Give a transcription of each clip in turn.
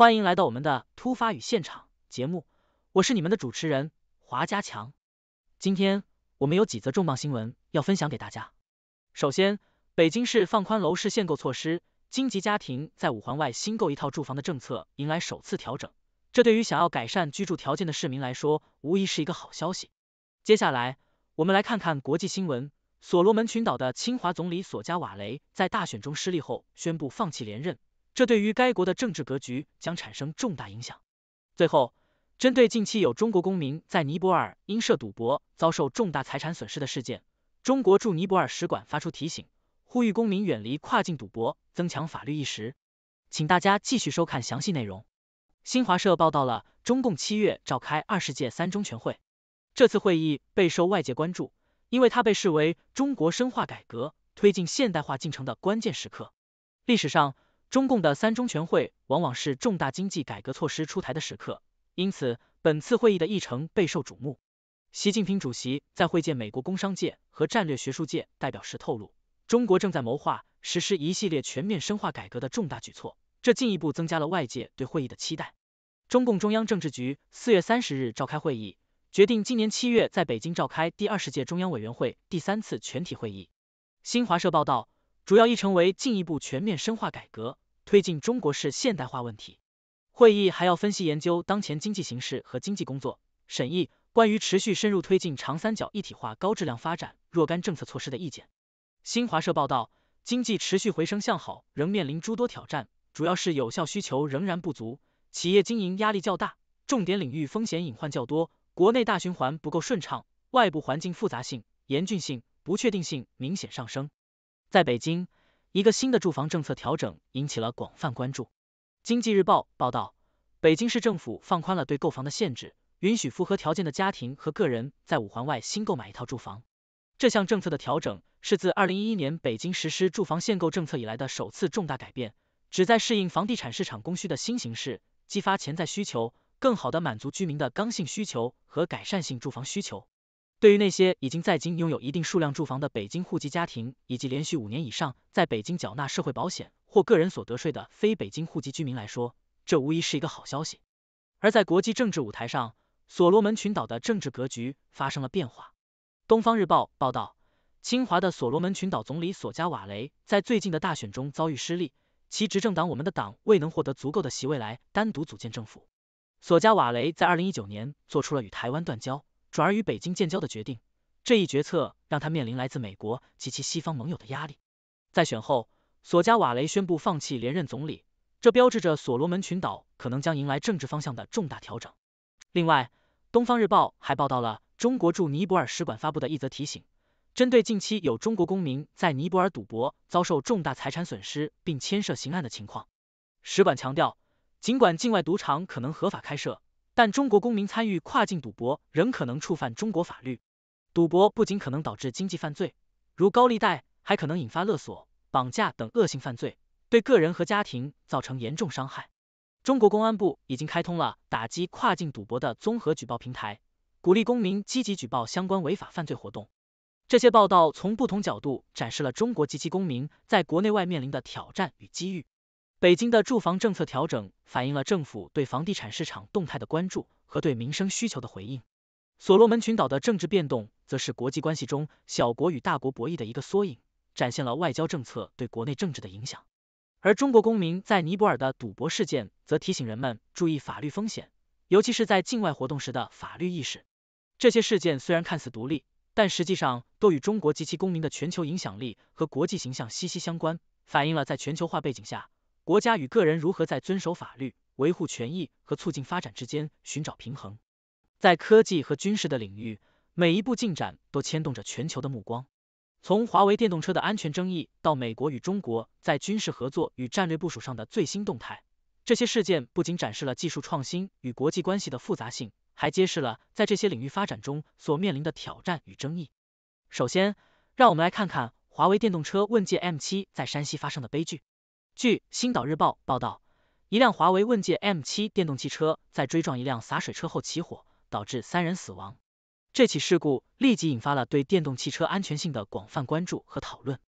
欢迎来到我们的突发与现场节目，我是你们的主持人华家强。今天我们有几则重磅新闻要分享给大家。首先，北京市放宽楼市限购措施，京籍家庭在五环外新购一套住房的政策迎来首次调整，这对于想要改善居住条件的市民来说，无疑是一个好消息。接下来，我们来看看国际新闻，所罗门群岛的清华总理索加瓦雷在大选中失利后，宣布放弃连任。这对于该国的政治格局将产生重大影响。最后，针对近期有中国公民在尼泊尔因涉赌博遭受重大财产损失的事件，中国驻尼泊尔使馆发出提醒，呼吁公民远离跨境赌博，增强法律意识。请大家继续收看详细内容。新华社报道了中共七月召开二十届三中全会，这次会议备受外界关注，因为它被视为中国深化改革、推进现代化进程的关键时刻。历史上，中共的三中全会往往是重大经济改革措施出台的时刻，因此本次会议的议程备受瞩目。习近平主席在会见美国工商界和战略学术界代表时透露，中国正在谋划实施一系列全面深化改革的重大举措，这进一步增加了外界对会议的期待。中共中央政治局四月三十日召开会议，决定今年七月在北京召开第二十届中央委员会第三次全体会议。新华社报道。主要议程为进一步全面深化改革，推进中国式现代化问题。会议还要分析研究当前经济形势和经济工作，审议关于持续深入推进长三角一体化高质量发展若干政策措施的意见。新华社报道，经济持续回升向好，仍面临诸多挑战，主要是有效需求仍然不足，企业经营压力较大，重点领域风险隐患较多，国内大循环不够顺畅，外部环境复杂性、严峻性、不确定性明显上升。在北京，一个新的住房政策调整引起了广泛关注。经济日报报道，北京市政府放宽了对购房的限制，允许符合条件的家庭和个人在五环外新购买一套住房。这项政策的调整是自二零一一年北京实施住房限购政策以来的首次重大改变，旨在适应房地产市场供需的新形势，激发潜在需求，更好的满足居民的刚性需求和改善性住房需求。对于那些已经在京拥有一定数量住房的北京户籍家庭，以及连续五年以上在北京缴纳社会保险或个人所得税的非北京户籍居民来说，这无疑是一个好消息。而在国际政治舞台上，所罗门群岛的政治格局发生了变化。东方日报报道，清华的所罗门群岛总理索加瓦雷在最近的大选中遭遇失利，其执政党我们的党未能获得足够的席位来单独组建政府。索加瓦雷在二零一九年做出了与台湾断交。转而与北京建交的决定，这一决策让他面临来自美国及其西方盟友的压力。在选后，索加瓦雷宣布放弃连任总理，这标志着所罗门群岛可能将迎来政治方向的重大调整。另外，《东方日报》还报道了中国驻尼泊尔使馆发布的一则提醒，针对近期有中国公民在尼泊尔赌博遭受重大财产损失并牵涉刑案的情况，使馆强调，尽管境外赌场可能合法开设。但中国公民参与跨境赌博仍可能触犯中国法律。赌博不仅可能导致经济犯罪，如高利贷，还可能引发勒索、绑架等恶性犯罪，对个人和家庭造成严重伤害。中国公安部已经开通了打击跨境赌博的综合举报平台，鼓励公民积极举报相关违法犯罪活动。这些报道从不同角度展示了中国及其公民在国内、外面临的挑战与机遇。北京的住房政策调整反映了政府对房地产市场动态的关注和对民生需求的回应。所罗门群岛的政治变动则是国际关系中小国与大国博弈的一个缩影，展现了外交政策对国内政治的影响。而中国公民在尼泊尔的赌博事件则提醒人们注意法律风险，尤其是在境外活动时的法律意识。这些事件虽然看似独立，但实际上都与中国及其公民的全球影响力和国际形象息息相关，反映了在全球化背景下。国家与个人如何在遵守法律、维护权益和促进发展之间寻找平衡？在科技和军事的领域，每一步进展都牵动着全球的目光。从华为电动车的安全争议，到美国与中国在军事合作与战略部署上的最新动态，这些事件不仅展示了技术创新与国际关系的复杂性，还揭示了在这些领域发展中所面临的挑战与争议。首先，让我们来看看华为电动车问界 M7 在山西发生的悲剧。据《星岛日报》报道，一辆华为问界 M 七电动汽车在追撞一辆洒水车后起火，导致三人死亡。这起事故立即引发了对电动汽车安全性的广泛关注和讨论。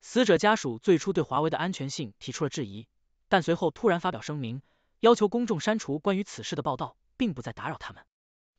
死者家属最初对华为的安全性提出了质疑，但随后突然发表声明，要求公众删除关于此事的报道，并不再打扰他们。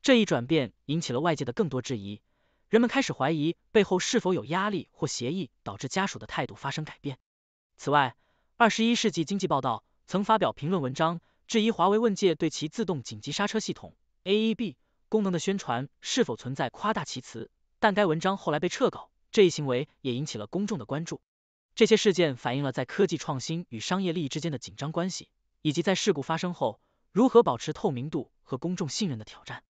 这一转变引起了外界的更多质疑，人们开始怀疑背后是否有压力或协议导致家属的态度发生改变。此外，二十一世纪经济报道曾发表评论文章，质疑华为问界对其自动紧急刹车系统 （AEB） 功能的宣传是否存在夸大其词，但该文章后来被撤稿。这一行为也引起了公众的关注。这些事件反映了在科技创新与商业利益之间的紧张关系，以及在事故发生后如何保持透明度和公众信任的挑战。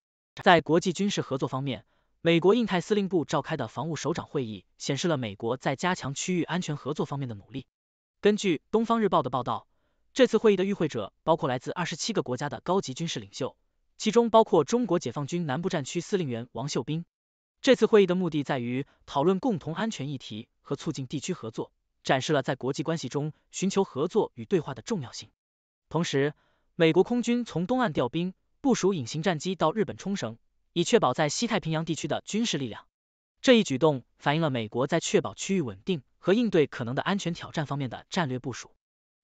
在国际军事合作方面，美国印太司令部召开的防务首长会议显示了美国在加强区域安全合作方面的努力。根据《东方日报》的报道，这次会议的与会者包括来自二十七个国家的高级军事领袖，其中包括中国解放军南部战区司令员王秀斌。这次会议的目的在于讨论共同安全议题和促进地区合作，展示了在国际关系中寻求合作与对话的重要性。同时，美国空军从东岸调兵，部署隐形战机到日本冲绳，以确保在西太平洋地区的军事力量。这一举动反映了美国在确保区域稳定和应对可能的安全挑战方面的战略部署。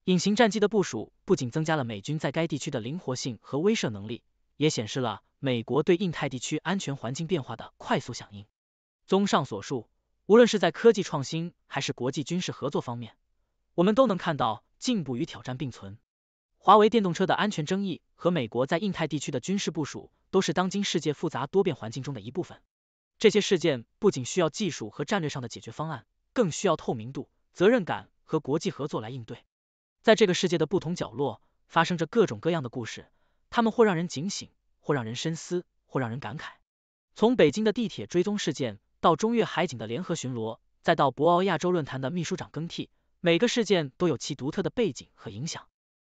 隐形战机的部署不仅增加了美军在该地区的灵活性和威慑能力，也显示了美国对印太地区安全环境变化的快速响应。综上所述，无论是在科技创新还是国际军事合作方面，我们都能看到进步与挑战并存。华为电动车的安全争议和美国在印太地区的军事部署，都是当今世界复杂多变环境中的一部分。这些事件不仅需要技术和战略上的解决方案，更需要透明度、责任感和国际合作来应对。在这个世界的不同角落，发生着各种各样的故事，它们或让人警醒，或让人深思，或让人感慨。从北京的地铁追踪事件，到中越海警的联合巡逻，再到博鳌亚洲论坛的秘书长更替，每个事件都有其独特的背景和影响。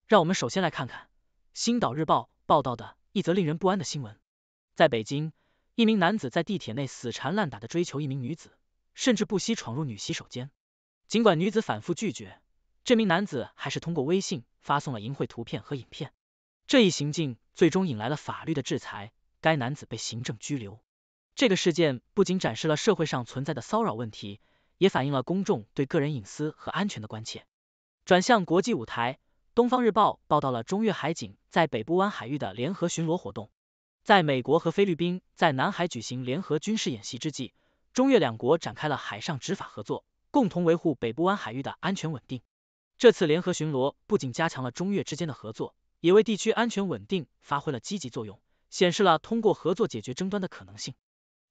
让我们首先来看看《星岛日报》报道的一则令人不安的新闻，在北京。一名男子在地铁内死缠烂打的追求一名女子，甚至不惜闯入女洗手间。尽管女子反复拒绝，这名男子还是通过微信发送了淫秽图片和影片。这一行径最终引来了法律的制裁，该男子被行政拘留。这个事件不仅展示了社会上存在的骚扰问题，也反映了公众对个人隐私和安全的关切。转向国际舞台，《东方日报》报道了中越海警在北部湾海域的联合巡逻活动。在美国和菲律宾在南海举行联合军事演习之际，中越两国展开了海上执法合作，共同维护北部湾海域的安全稳定。这次联合巡逻不仅加强了中越之间的合作，也为地区安全稳定发挥了积极作用，显示了通过合作解决争端的可能性。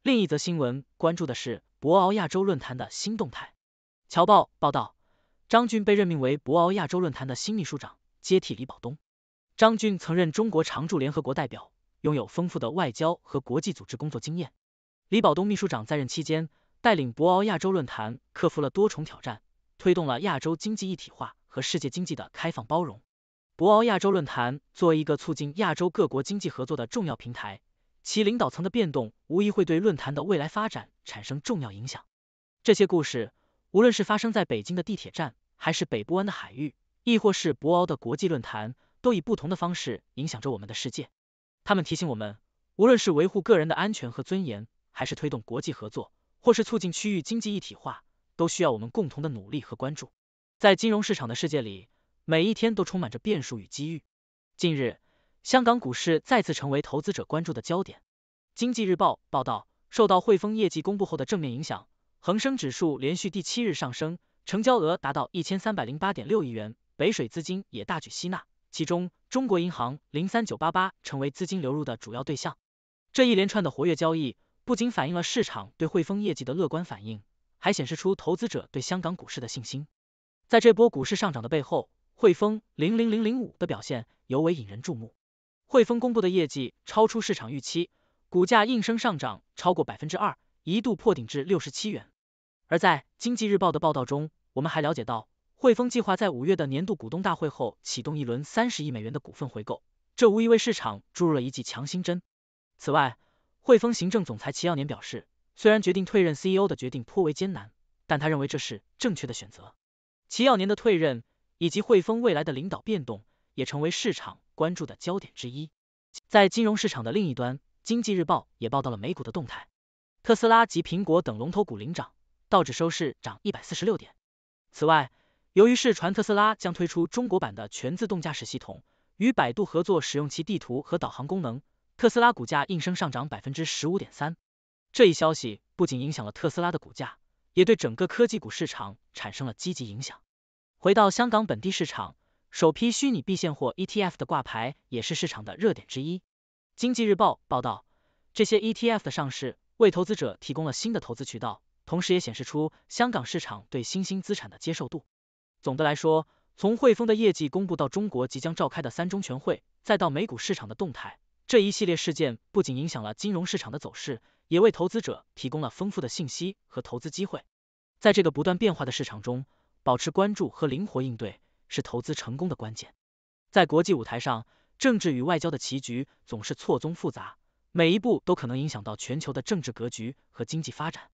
另一则新闻关注的是博鳌亚洲论坛的新动态。侨报报道，张军被任命为博鳌亚洲论坛的新秘书长，接替李保东。张军曾任中国常驻联合国代表。拥有丰富的外交和国际组织工作经验。李保东秘书长在任期间，带领博鳌亚洲论坛克服了多重挑战，推动了亚洲经济一体化和世界经济的开放包容。博鳌亚洲论坛作为一个促进亚洲各国经济合作的重要平台，其领导层的变动无疑会对论坛的未来发展产生重要影响。这些故事，无论是发生在北京的地铁站，还是北部湾的海域，亦或是博鳌的国际论坛，都以不同的方式影响着我们的世界。他们提醒我们，无论是维护个人的安全和尊严，还是推动国际合作，或是促进区域经济一体化，都需要我们共同的努力和关注。在金融市场的世界里，每一天都充满着变数与机遇。近日，香港股市再次成为投资者关注的焦点。经济日报报道，受到汇丰业绩公布后的正面影响，恒生指数连续第七日上升，成交额达到一千三百零八点六亿元，北水资金也大举吸纳。其中，中国银行零三九八八成为资金流入的主要对象。这一连串的活跃交易，不仅反映了市场对汇丰业绩的乐观反应，还显示出投资者对香港股市的信心。在这波股市上涨的背后，汇丰零零零零五的表现尤为引人注目。汇丰公布的业绩超出市场预期，股价应声上涨超过百分之二，一度破顶至六十七元。而在经济日报的报道中，我们还了解到。汇丰计划在五月的年度股东大会后启动一轮三十亿美元的股份回购，这无疑为市场注入了一剂强心针。此外，汇丰行政总裁齐耀年表示，虽然决定退任 CEO 的决定颇为艰难，但他认为这是正确的选择。齐耀年的退任以及汇丰未来的领导变动也成为市场关注的焦点之一。在金融市场的另一端，经济日报也报道了美股的动态，特斯拉及苹果等龙头股领涨，道指收市涨一百四十六点。此外，由于是传特斯拉将推出中国版的全自动驾驶系统，与百度合作使用其地图和导航功能，特斯拉股价应声上涨百分之十五点三。这一消息不仅影响了特斯拉的股价，也对整个科技股市场产生了积极影响。回到香港本地市场，首批虚拟币现货 ETF 的挂牌也是市场的热点之一。经济日报报道，这些 ETF 的上市为投资者提供了新的投资渠道，同时也显示出香港市场对新兴资产的接受度。总的来说，从汇丰的业绩公布到中国即将召开的三中全会，再到美股市场的动态，这一系列事件不仅影响了金融市场的走势，也为投资者提供了丰富的信息和投资机会。在这个不断变化的市场中，保持关注和灵活应对是投资成功的关键。在国际舞台上，政治与外交的棋局总是错综复杂，每一步都可能影响到全球的政治格局和经济发展。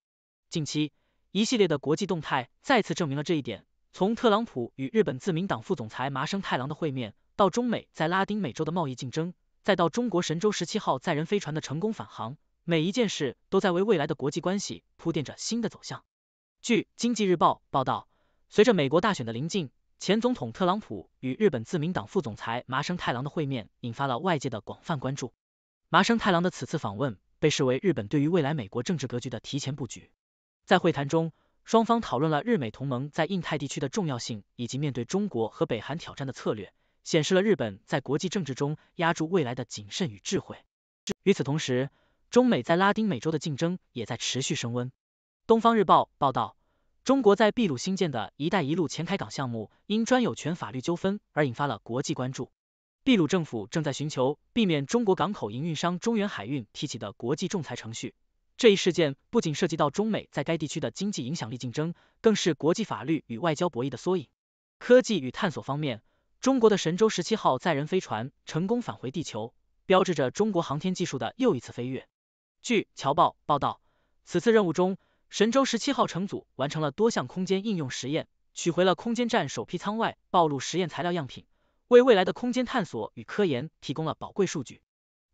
近期，一系列的国际动态再次证明了这一点。从特朗普与日本自民党副总裁麻生太郎的会面，到中美在拉丁美洲的贸易竞争，再到中国神舟十七号载人飞船的成功返航，每一件事都在为未来的国际关系铺垫着新的走向。据《经济日报》报道，随着美国大选的临近，前总统特朗普与日本自民党副总裁麻生太郎的会面引发了外界的广泛关注。麻生太郎的此次访问被视为日本对于未来美国政治格局的提前布局。在会谈中，双方讨论了日美同盟在印太地区的重要性，以及面对中国和北韩挑战的策略，显示了日本在国际政治中压住未来的谨慎与智慧。与此同时，中美在拉丁美洲的竞争也在持续升温。东方日报报道，中国在秘鲁新建的一带一路前开港项目因专有权法律纠纷而引发了国际关注。秘鲁政府正在寻求避免中国港口营运商中远海运提起的国际仲裁程序。这一事件不仅涉及到中美在该地区的经济影响力竞争，更是国际法律与外交博弈的缩影。科技与探索方面，中国的神舟十七号载人飞船成功返回地球，标志着中国航天技术的又一次飞跃。据《侨报》报道，此次任务中，神舟十七号乘组完成了多项空间应用实验，取回了空间站首批舱外暴露实验材料样品，为未来的空间探索与科研提供了宝贵数据。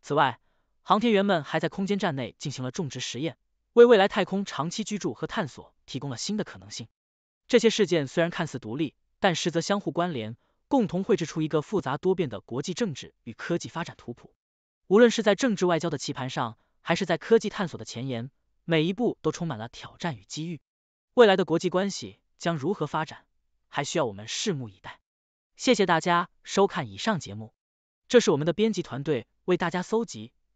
此外，航天员们还在空间站内进行了种植实验，为未来太空长期居住和探索提供了新的可能性。这些事件虽然看似独立，但实则相互关联，共同绘制出一个复杂多变的国际政治与科技发展图谱。无论是在政治外交的棋盘上，还是在科技探索的前沿，每一步都充满了挑战与机遇。未来的国际关系将如何发展，还需要我们拭目以待。谢谢大家收看以上节目，这是我们的编辑团队为大家搜集。